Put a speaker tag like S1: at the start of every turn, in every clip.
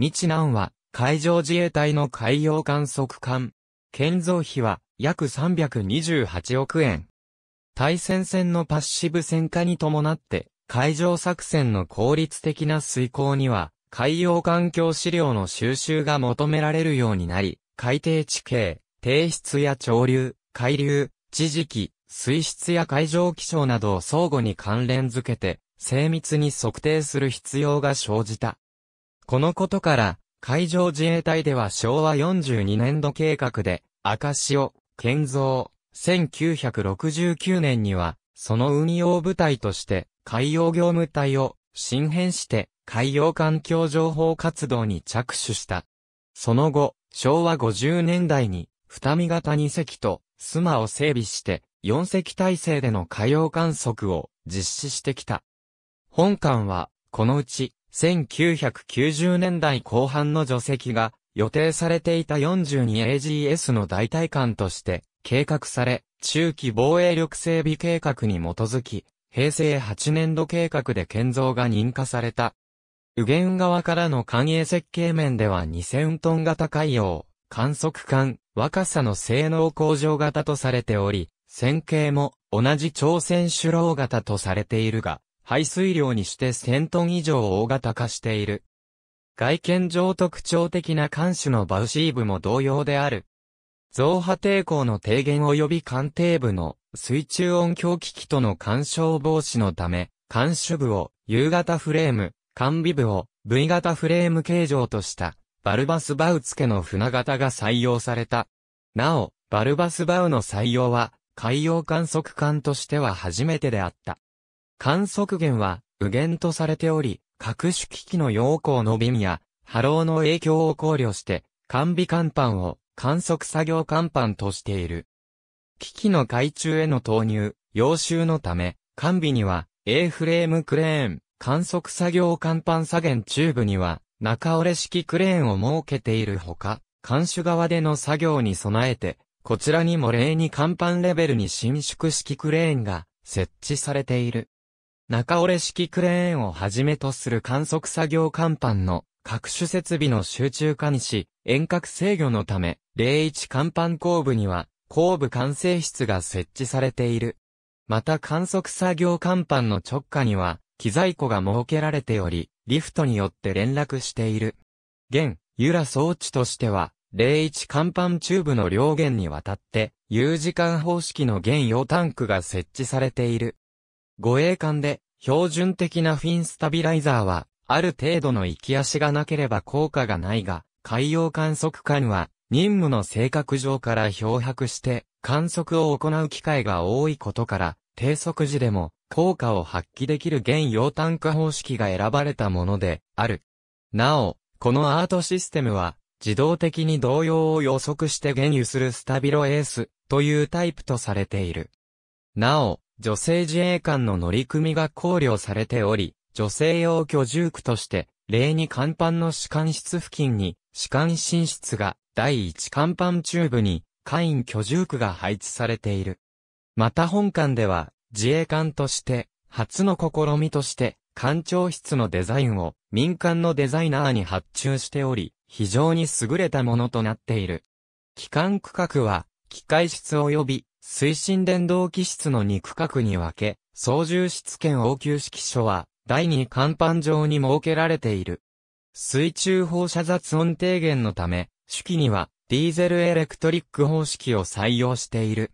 S1: 日南は、海上自衛隊の海洋観測艦。建造費は、約328億円。対戦線のパッシブ戦化に伴って、海上作戦の効率的な遂行には、海洋環境資料の収集が求められるようになり、海底地形、低質や潮流、海流、地磁気、水質や海上気象などを相互に関連づけて、精密に測定する必要が生じた。このことから、海上自衛隊では昭和42年度計画で、赤潮、建造、1969年には、その運用部隊として、海洋業務隊を、新編して、海洋環境情報活動に着手した。その後、昭和50年代に、二見型二隻と、スマを整備して、四隻体制での海洋観測を実施してきた。本館は、このうち、1990年代後半の除籍が予定されていた 42AGS の代替艦として計画され、中期防衛力整備計画に基づき、平成8年度計画で建造が認可された。右舷側からの艦営設計面では2000トン型海洋、観測艦、若さの性能向上型とされており、線形も同じ朝鮮主郎型とされているが、排水量にして1000トン以上大型化している。外見上特徴的な艦首のバウシーブも同様である。増波抵抗の低減及び艦艇部の水中音響機器との干渉防止のため、艦首部を U 型フレーム、艦尾部を V 型フレーム形状としたバルバスバウ付けの船型が採用された。なお、バルバスバウの採用は海洋観測艦としては初めてであった。観測源は、右限とされており、各種機器の陽光の微や、波浪の影響を考慮して、完備甲板を観測作業甲板としている。機器の海中への投入、要集のため、完備には、A フレームクレーン、観測作業甲板左舷チューブには、中折れ式クレーンを設けているほか、監守側での作業に備えて、こちらにも例に甲板レベルに伸縮式クレーンが設置されている。中折れ式クレーンをはじめとする観測作業甲板の各種設備の集中化にし、遠隔制御のため、01甲板後部には、後部管制室が設置されている。また観測作業甲板の直下には、機材庫が設けられており、リフトによって連絡している。現、ユラ装置としては、01甲板チューブの両弦にわたって、U 時間方式の原用タンクが設置されている。護衛艦で、標準的なフィンスタビライザーは、ある程度の行き足がなければ効果がないが、海洋観測艦は、任務の性格上から漂白して、観測を行う機会が多いことから、低速時でも、効果を発揮できる現タンク方式が選ばれたもので、ある。なお、このアートシステムは、自動的に動揺を予測して原油するスタビロエースというタイプとされている。なお、女性自衛官の乗り組みが考慮されており、女性用居住区として、例に甲板の士官室付近に、士官寝室が、第一甲板中部に、会員居住区が配置されている。また本館では、自衛官として、初の試みとして、官庁室のデザインを民間のデザイナーに発注しており、非常に優れたものとなっている。機関区画は、機械室及び推進電動機室の2区画に分け、操縦室兼応急式所は、第2甲板上に設けられている。水中放射雑音低減のため、手記にはディーゼルエレクトリック方式を採用している。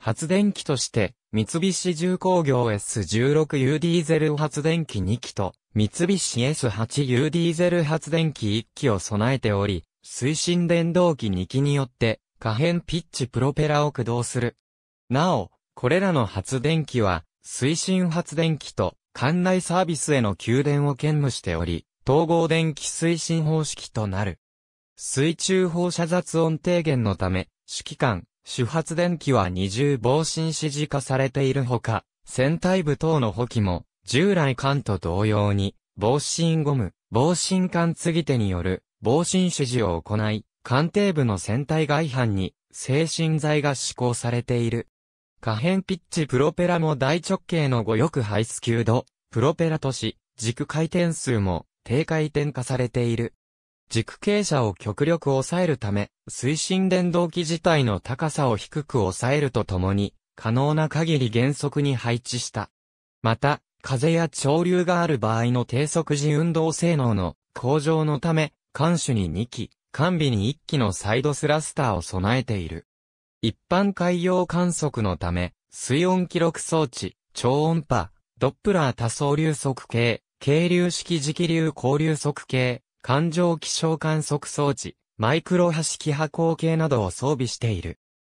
S1: 発電機として、三菱重工業 S16U ディーゼル発電機2機と、三菱 S8U ディーゼル発電機1機を備えており、推進電動機2機によって、可変ピッチプロペラを駆動する。なお、これらの発電機は、推進発電機と管内サービスへの給電を兼務しており、統合電気推進方式となる。水中放射雑音低減のため、指揮官、主発電機は二重防振指示化されているほか、船体部等の補機も、従来艦と同様に、防振ゴム、防振艦継ぎ手による、防振指示を行い、鑑定部の船体外反に、精神剤が施行されている。可変ピッチプロペラも大直径の5翼ハイスキュード、プロペラとし、軸回転数も低回転化されている。軸傾斜を極力抑えるため、推進電動機自体の高さを低く抑えるとともに、可能な限り原則に配置した。また、風や潮流がある場合の低速時運動性能の向上のため、艦首に2機、完備に1機のサイドスラスターを備えている。一般海洋観測のため、水温記録装置、超音波、ドップラー多層流速計、軽流式磁気流交流速計、環状気象観測装置、マイクロ波式波光計などを装備している。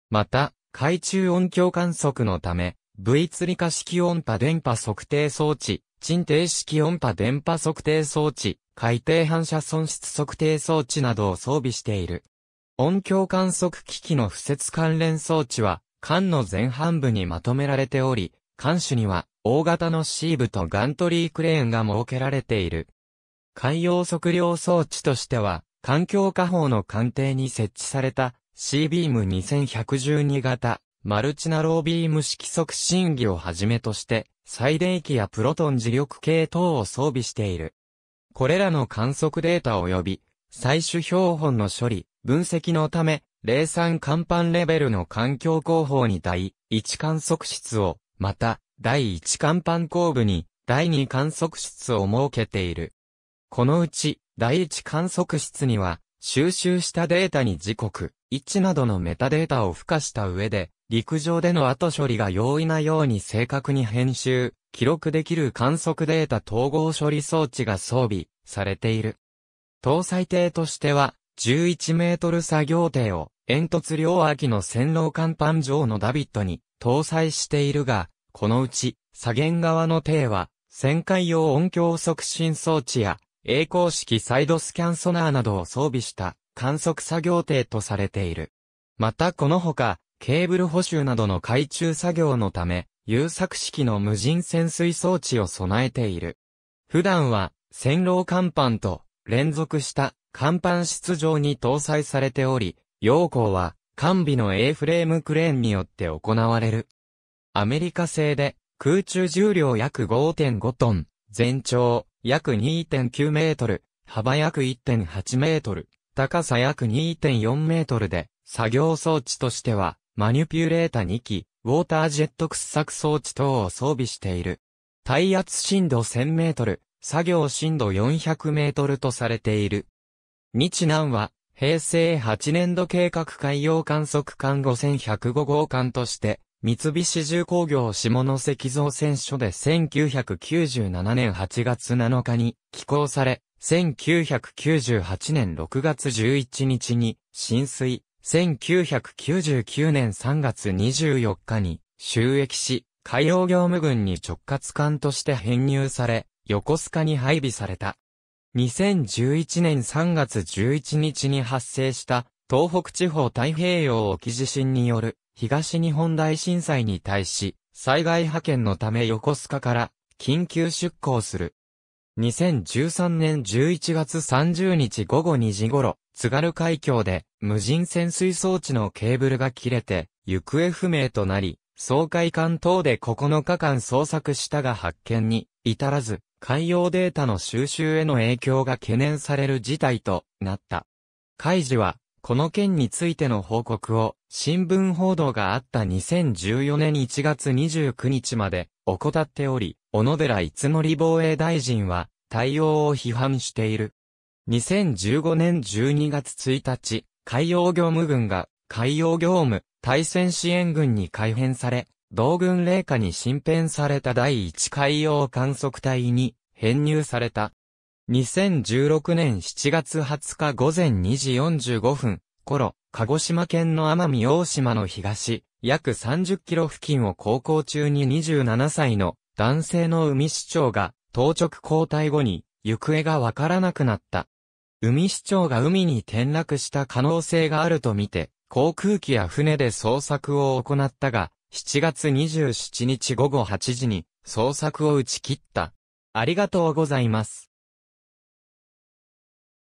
S1: また、海中音響観測のため、V 釣り化式音波電波測定装置、沈定式音波電波測定装置、海底反射損失測定装置などを装備している。音響観測機器の付設関連装置は、艦の前半部にまとめられており、艦首には、大型のシーブとガントリークレーンが設けられている。海洋測量装置としては、環境下方の艦艇に設置された C ビーム2112型、マルチナロービーム式測進儀をはじめとして、最電機やプロトン磁力系等を装備している。これらの観測データ及び、採取標本の処理、分析のため、零酸甲板レベルの環境工法に第1観測室を、また、第1甲板後部に第2観測室を設けている。このうち、第1観測室には、収集したデータに時刻、位置などのメタデータを付加した上で、陸上での後処理が容易なように正確に編集、記録できる観測データ統合処理装置が装備されている。搭載艇としては、11メートル作業艇を煙突両脇の線路甲板上のダビットに搭載しているが、このうち左舷側の艇は、旋回用音響促進装置や栄光式サイドスキャンソナーなどを装備した観測作業艇とされている。またこの他、ケーブル補修などの海中作業のため、有作式の無人潜水装置を備えている。普段は、線路甲板と連続した甲板室上に搭載されており、要項は、完備の A フレームクレーンによって行われる。アメリカ製で、空中重量約5.5トン、全長約2.9メートル、幅約1.8メートル、高さ約2.4メートルで、作業装置としては、マニュピュレータ2機、ウォータージェット掘削装置等を装備している。耐圧深度1000メートル、作業深度400メートルとされている。日南は、平成8年度計画海洋観測艦5105号艦として、三菱重工業下関造船所で1997年8月7日に寄港され、1998年6月11日に浸水、1999年3月24日に収益し、海洋業務軍に直轄艦として編入され、横須賀に配備された。2011年3月11日に発生した東北地方太平洋沖地震による東日本大震災に対し、災害派遣のため横須賀から緊急出港する。2013年11月30日午後2時頃、津軽海峡で無人潜水装置のケーブルが切れて行方不明となり、総海艦等で9日間捜索したが発見に至らず、海洋データの収集への影響が懸念される事態となった。海事は、この件についての報告を、新聞報道があった2014年1月29日まで、怠っており、小野寺いつのり防衛大臣は、対応を批判している。2015年12月1日、海洋業務軍が海洋業務対戦支援軍に改編され、同軍霊下に新編された第1海洋観測隊に編入された。2016年7月20日午前2時45分頃、鹿児島県の奄美大島の東、約30キロ付近を航行中に27歳の男性の海市長が当直交代後に行方がわからなくなった。海市長が海に転落した可能性があるとみて、航空機や船で捜索を行ったが、7月27日午後8時に捜索を打ち切った。ありがとうございます。